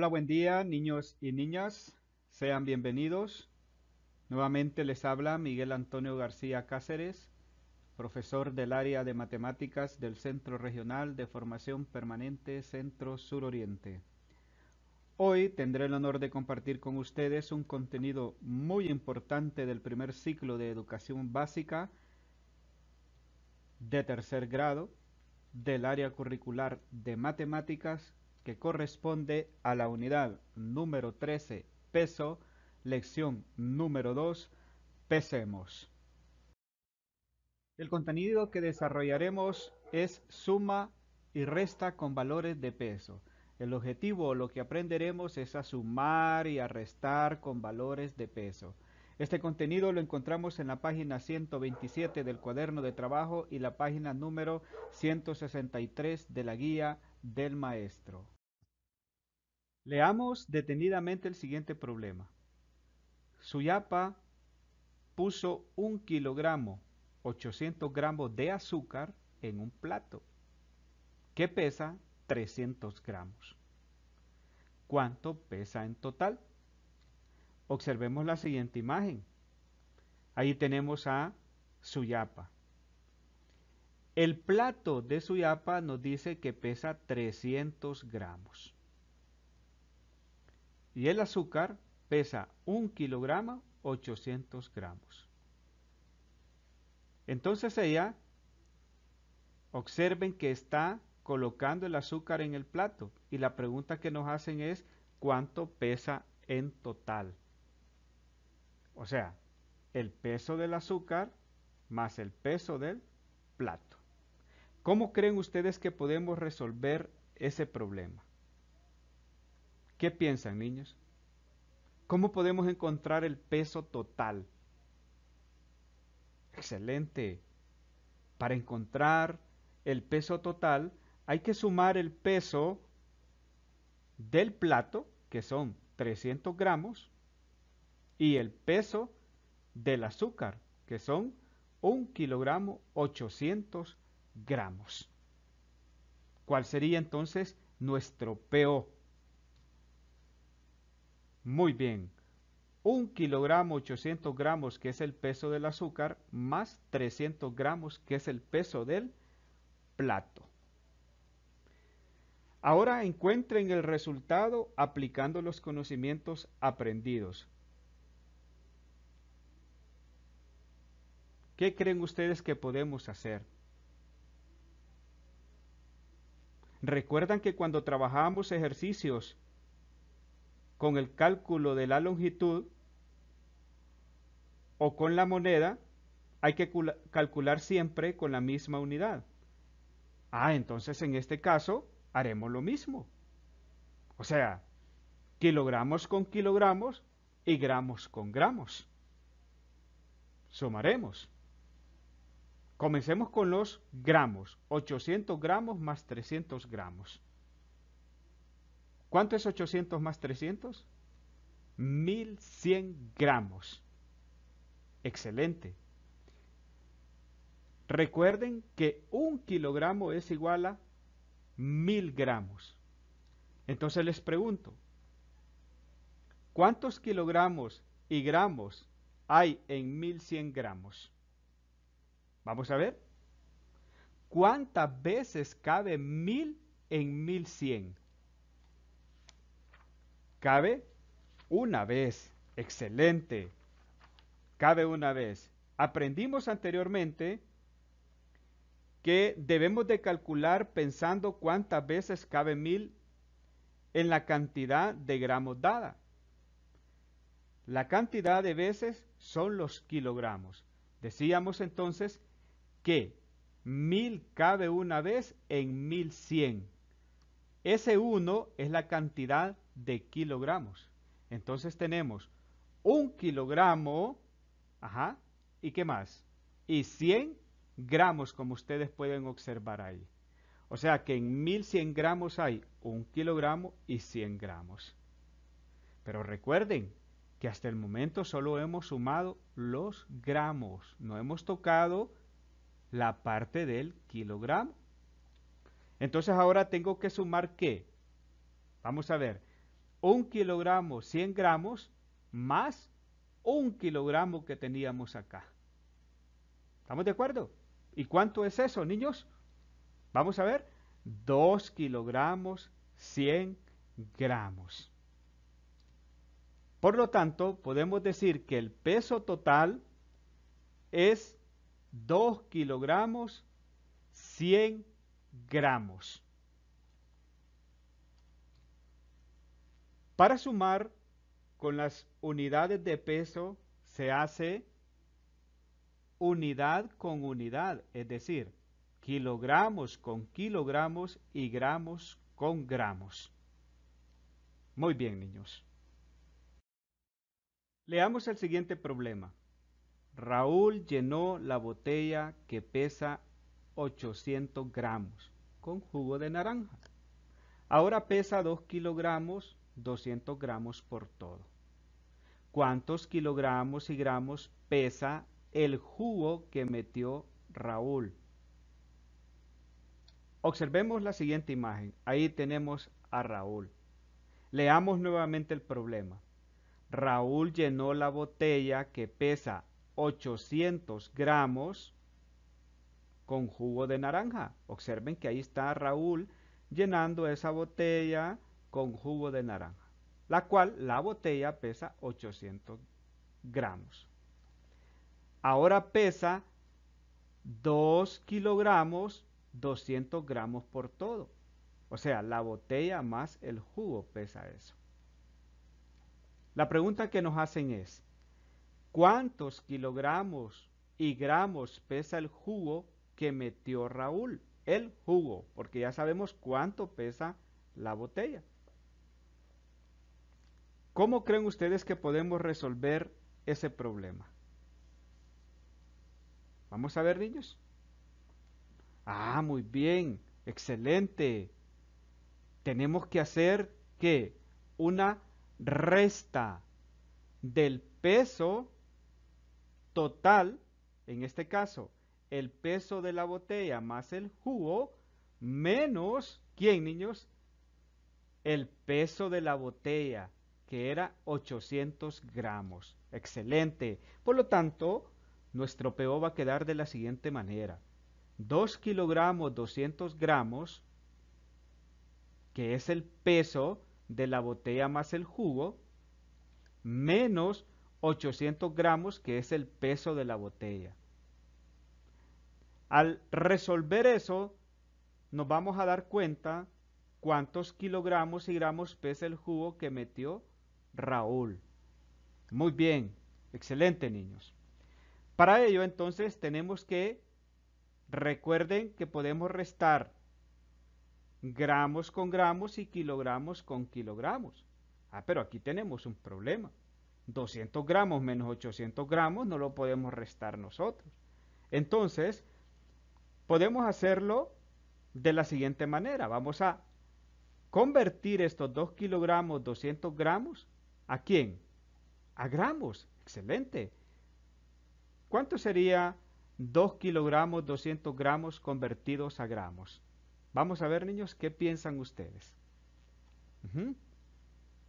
Hola, buen día, niños y niñas. Sean bienvenidos. Nuevamente les habla Miguel Antonio García Cáceres, profesor del área de matemáticas del Centro Regional de Formación Permanente Centro Sur Oriente. Hoy tendré el honor de compartir con ustedes un contenido muy importante del primer ciclo de educación básica de tercer grado del área curricular de matemáticas que corresponde a la unidad número 13, peso, lección número 2, pesemos. El contenido que desarrollaremos es suma y resta con valores de peso. El objetivo, o lo que aprenderemos es a sumar y a restar con valores de peso. Este contenido lo encontramos en la página 127 del cuaderno de trabajo y la página número 163 de la guía del maestro. Leamos detenidamente el siguiente problema. Suyapa puso un kilogramo 800 gramos de azúcar en un plato que pesa 300 gramos. ¿Cuánto pesa en total? Observemos la siguiente imagen. Ahí tenemos a Suyapa. El plato de suyapa nos dice que pesa 300 gramos. Y el azúcar pesa 1 kilogramo 800 gramos. Entonces ella, observen que está colocando el azúcar en el plato y la pregunta que nos hacen es cuánto pesa en total. O sea, el peso del azúcar más el peso del plato. ¿Cómo creen ustedes que podemos resolver ese problema? ¿Qué piensan, niños? ¿Cómo podemos encontrar el peso total? Excelente. Para encontrar el peso total hay que sumar el peso del plato, que son 300 gramos, y el peso del azúcar, que son 1 kilogramo 800 gramos gramos. ¿Cuál sería entonces nuestro PO? Muy bien. un kilogramo 800 gramos que es el peso del azúcar más 300 gramos que es el peso del plato. Ahora encuentren el resultado aplicando los conocimientos aprendidos. ¿Qué creen ustedes que podemos hacer? Recuerdan que cuando trabajábamos ejercicios con el cálculo de la longitud o con la moneda, hay que calcular siempre con la misma unidad. Ah, entonces en este caso haremos lo mismo. O sea, kilogramos con kilogramos y gramos con gramos. Sumaremos. Comencemos con los gramos. 800 gramos más 300 gramos. ¿Cuánto es 800 más 300? 1100 gramos. Excelente. Recuerden que un kilogramo es igual a 1000 gramos. Entonces les pregunto, ¿cuántos kilogramos y gramos hay en 1100 gramos? Vamos a ver. ¿Cuántas veces cabe mil en 1100. Cabe una vez. Excelente. Cabe una vez. Aprendimos anteriormente que debemos de calcular pensando cuántas veces cabe mil en la cantidad de gramos dada. La cantidad de veces son los kilogramos. Decíamos entonces que mil cabe una vez en mil cien. Ese uno es la cantidad de kilogramos. Entonces tenemos un kilogramo, ajá, ¿y qué más? Y 100 gramos, como ustedes pueden observar ahí. O sea que en 1100 gramos hay un kilogramo y 100 gramos. Pero recuerden que hasta el momento solo hemos sumado los gramos, no hemos tocado la parte del kilogramo. Entonces ahora tengo que sumar qué? Vamos a ver, un kilogramo, 100 gramos, más un kilogramo que teníamos acá. ¿Estamos de acuerdo? ¿Y cuánto es eso, niños? Vamos a ver, 2 kilogramos, 100 gramos. Por lo tanto, podemos decir que el peso total es 2 kilogramos 100 gramos. Para sumar con las unidades de peso se hace unidad con unidad, es decir, kilogramos con kilogramos y gramos con gramos. Muy bien, niños. Leamos el siguiente problema. Raúl llenó la botella que pesa 800 gramos con jugo de naranja. Ahora pesa 2 kilogramos, 200 gramos por todo. ¿Cuántos kilogramos y gramos pesa el jugo que metió Raúl? Observemos la siguiente imagen. Ahí tenemos a Raúl. Leamos nuevamente el problema. Raúl llenó la botella que pesa 800 gramos con jugo de naranja. Observen que ahí está Raúl llenando esa botella con jugo de naranja, la cual la botella pesa 800 gramos. Ahora pesa 2 kilogramos 200 gramos por todo. O sea, la botella más el jugo pesa eso. La pregunta que nos hacen es, cuántos kilogramos y gramos pesa el jugo que metió Raúl. El jugo, porque ya sabemos cuánto pesa la botella. ¿Cómo creen ustedes que podemos resolver ese problema? Vamos a ver, niños. Ah, muy bien. Excelente. Tenemos que hacer que una resta del peso total, en este caso, el peso de la botella más el jugo, menos, ¿quién niños? El peso de la botella, que era 800 gramos. Excelente. Por lo tanto, nuestro PO va a quedar de la siguiente manera. 2 kilogramos 200 gramos, que es el peso de la botella más el jugo, menos 800 gramos, que es el peso de la botella. Al resolver eso, nos vamos a dar cuenta cuántos kilogramos y gramos pesa el jugo que metió Raúl. Muy bien, excelente niños. Para ello entonces tenemos que, recuerden que podemos restar gramos con gramos y kilogramos con kilogramos. Ah, pero aquí tenemos un problema. 200 gramos menos 800 gramos no lo podemos restar nosotros. Entonces, podemos hacerlo de la siguiente manera. Vamos a convertir estos 2 kilogramos, 200 gramos, ¿a quién? A gramos. Excelente. ¿Cuánto sería 2 kilogramos, 200 gramos convertidos a gramos? Vamos a ver, niños, ¿qué piensan ustedes?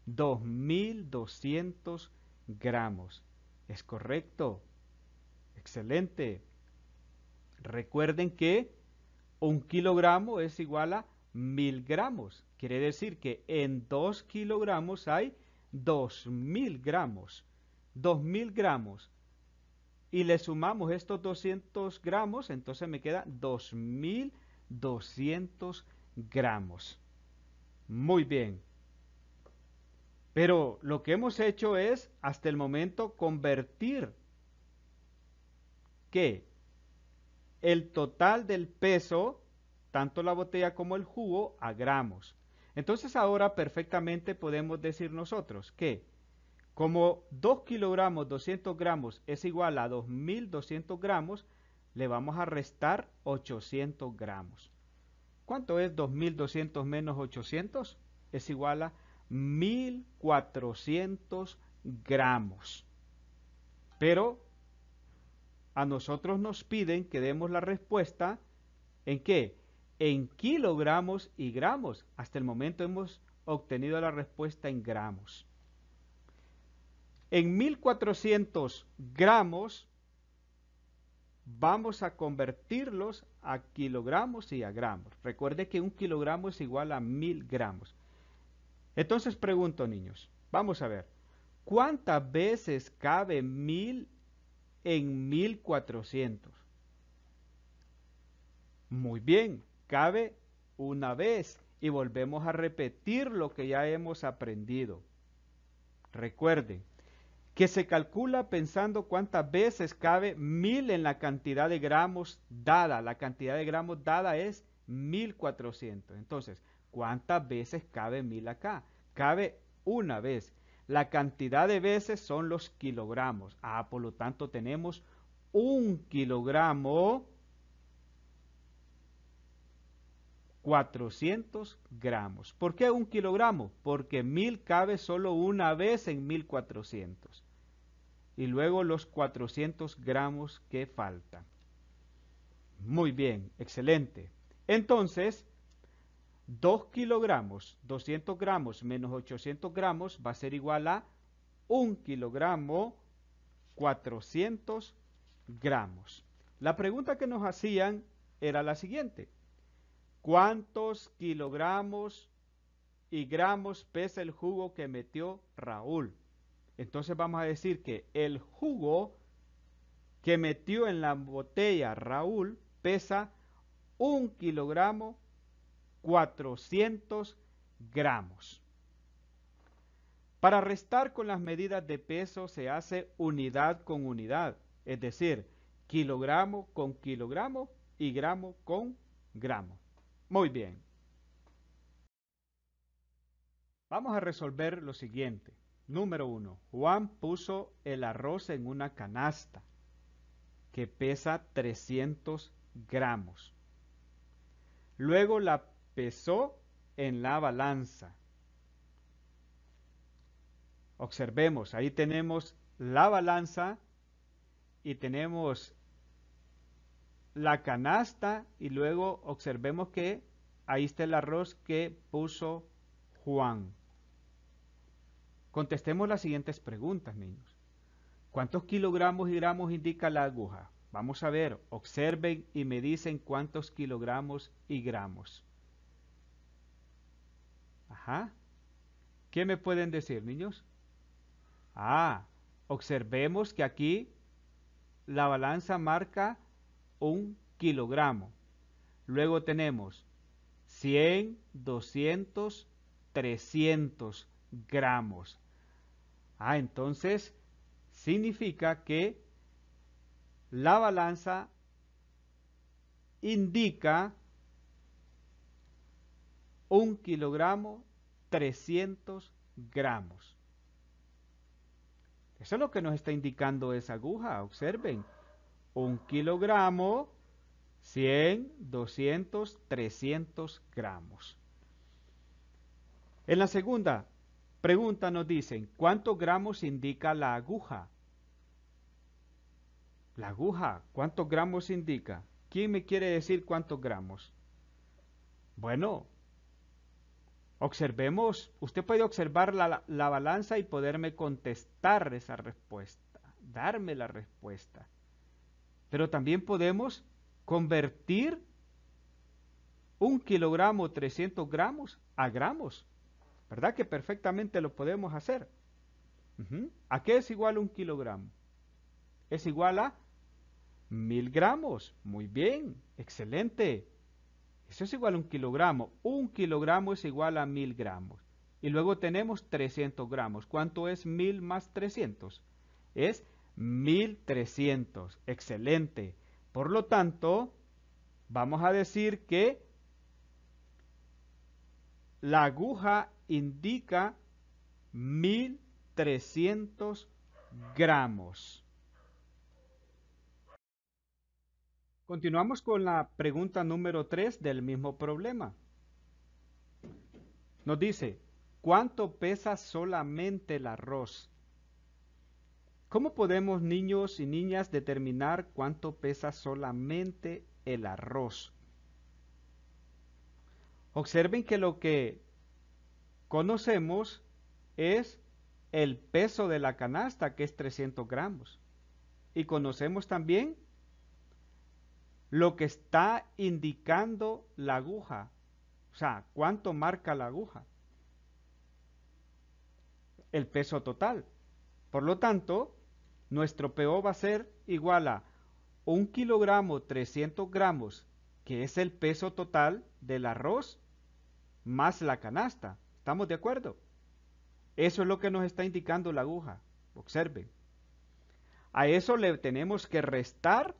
2,200 gramos. 2.200 gramos. Es correcto. Excelente. Recuerden que un kilogramo es igual a mil gramos. Quiere decir que en dos kilogramos hay dos mil gramos. Dos mil gramos. Y le sumamos estos 200 gramos, entonces me queda 2200 gramos. Muy bien. Pero lo que hemos hecho es, hasta el momento, convertir que el total del peso, tanto la botella como el jugo, a gramos. Entonces ahora perfectamente podemos decir nosotros que como 2 kilogramos 200 gramos es igual a 2200 gramos, le vamos a restar 800 gramos. ¿Cuánto es 2200 menos 800? Es igual a 1400 gramos. Pero a nosotros nos piden que demos la respuesta en qué? En kilogramos y gramos. Hasta el momento hemos obtenido la respuesta en gramos. En 1400 gramos vamos a convertirlos a kilogramos y a gramos. Recuerde que un kilogramo es igual a 1000 gramos. Entonces pregunto, niños, vamos a ver, ¿cuántas veces cabe mil en 1400? Muy bien, cabe una vez y volvemos a repetir lo que ya hemos aprendido. Recuerden que se calcula pensando cuántas veces cabe mil en la cantidad de gramos dada. La cantidad de gramos dada es 1400. Entonces, ¿Cuántas veces cabe mil acá? Cabe una vez. La cantidad de veces son los kilogramos. Ah, por lo tanto tenemos un kilogramo 400 gramos. ¿Por qué un kilogramo? Porque mil cabe solo una vez en 1400. Y luego los 400 gramos que faltan. Muy bien, excelente. Entonces, 2 kilogramos, 200 gramos menos 800 gramos va a ser igual a 1 kilogramo, 400 gramos. La pregunta que nos hacían era la siguiente. ¿Cuántos kilogramos y gramos pesa el jugo que metió Raúl? Entonces vamos a decir que el jugo que metió en la botella Raúl pesa 1 kilogramo 400 gramos. Para restar con las medidas de peso se hace unidad con unidad, es decir, kilogramo con kilogramo y gramo con gramo. Muy bien. Vamos a resolver lo siguiente. Número 1. Juan puso el arroz en una canasta que pesa 300 gramos. Luego la pesó en la balanza. Observemos, ahí tenemos la balanza y tenemos la canasta y luego observemos que ahí está el arroz que puso Juan. Contestemos las siguientes preguntas, niños. ¿Cuántos kilogramos y gramos indica la aguja? Vamos a ver, observen y me dicen cuántos kilogramos y gramos. Ajá. ¿Qué me pueden decir, niños? Ah, observemos que aquí la balanza marca un kilogramo. Luego tenemos 100, 200, 300 gramos. Ah, entonces significa que la balanza indica un kilogramo 300 gramos. Eso es lo que nos está indicando esa aguja. Observen, un kilogramo 100, 200, 300 gramos. En la segunda pregunta nos dicen, ¿cuántos gramos indica la aguja? La aguja, ¿cuántos gramos indica? ¿Quién me quiere decir cuántos gramos? Bueno, Observemos, usted puede observar la, balanza y poderme contestar esa respuesta, darme la respuesta. Pero también podemos convertir un kilogramo 300 gramos a gramos. ¿Verdad que perfectamente lo podemos hacer? ¿A qué es igual un kilogramo? Es igual a mil gramos. Muy bien, excelente. Eso es igual a un kilogramo. Un kilogramo es igual a mil gramos. Y luego tenemos 300 gramos. ¿Cuánto es mil más 300? Es 1300. Excelente. Por lo tanto, vamos a decir que la aguja indica 1300 gramos. Continuamos con la pregunta número 3 del mismo problema. Nos dice, ¿cuánto pesa solamente el arroz? ¿Cómo podemos, niños y niñas, determinar cuánto pesa solamente el arroz? Observen que lo que conocemos es el peso de la canasta, que es 300 gramos. Y conocemos también lo que está indicando la aguja. O sea, cuánto marca la aguja. El peso total. Por lo tanto, nuestro PO va a ser igual a 1 kilogramo 300 gramos, que es el peso total del arroz, más la canasta. ¿Estamos de acuerdo? Eso es lo que nos está indicando la aguja. Observen. A eso le tenemos que restar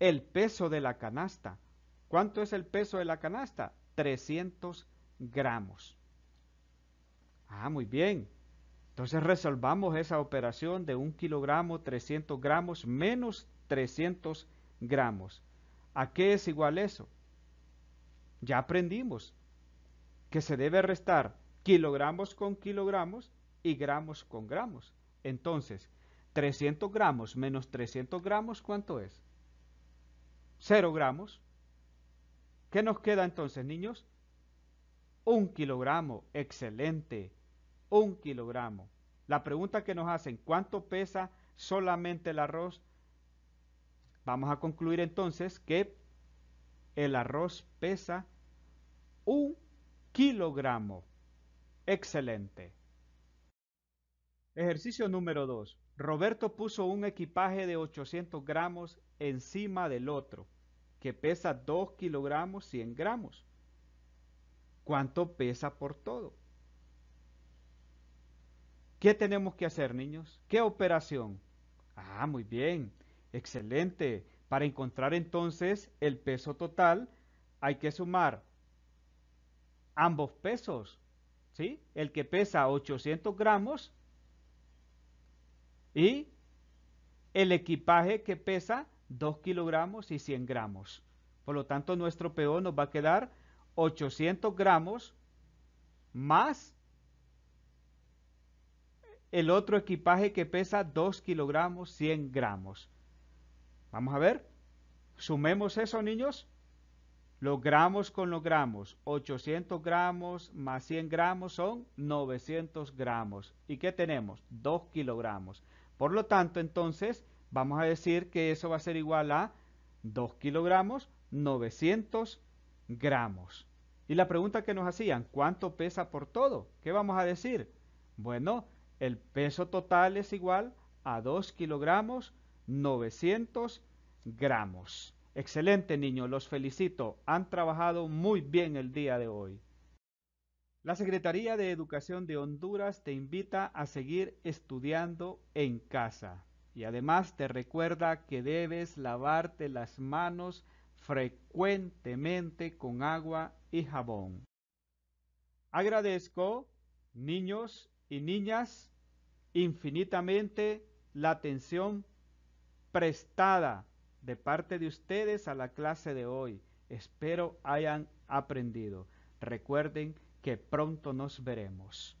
el peso de la canasta. ¿Cuánto es el peso de la canasta? 300 gramos. Ah, muy bien. Entonces resolvamos esa operación de un kilogramo, 300 gramos, menos 300 gramos. ¿A qué es igual eso? Ya aprendimos que se debe restar kilogramos con kilogramos y gramos con gramos. Entonces, 300 gramos menos 300 gramos, ¿cuánto es? 0 gramos. ¿Qué nos queda entonces, niños? Un kilogramo, excelente, un kilogramo. La pregunta que nos hacen, ¿cuánto pesa solamente el arroz? Vamos a concluir entonces que el arroz pesa un kilogramo. Excelente. Ejercicio número 2. Roberto puso un equipaje de 800 gramos encima del otro que pesa 2 kilogramos 100 gramos. ¿Cuánto pesa por todo? ¿Qué tenemos que hacer, niños? ¿Qué operación? Ah, muy bien, excelente. Para encontrar entonces el peso total, hay que sumar ambos pesos, ¿sí? El que pesa 800 gramos y el equipaje que pesa 2 kilogramos y 100 gramos. Por lo tanto, nuestro peón nos va a quedar 800 gramos más el otro equipaje que pesa 2 kilogramos 100 gramos. Vamos a ver. Sumemos eso, niños. Los gramos con los gramos. 800 gramos más 100 gramos son 900 gramos. ¿Y qué tenemos? 2 kilogramos. Por lo tanto, entonces, Vamos a decir que eso va a ser igual a 2 kilogramos 900 gramos. Y la pregunta que nos hacían, ¿cuánto pesa por todo? ¿Qué vamos a decir? Bueno, el peso total es igual a 2 kilogramos 900 gramos. Excelente niño, los felicito. Han trabajado muy bien el día de hoy. La Secretaría de Educación de Honduras te invita a seguir estudiando en casa. Y además te recuerda que debes lavarte las manos frecuentemente con agua y jabón. Agradezco, niños y niñas, infinitamente la atención prestada de parte de ustedes a la clase de hoy. Espero hayan aprendido. Recuerden que pronto nos veremos.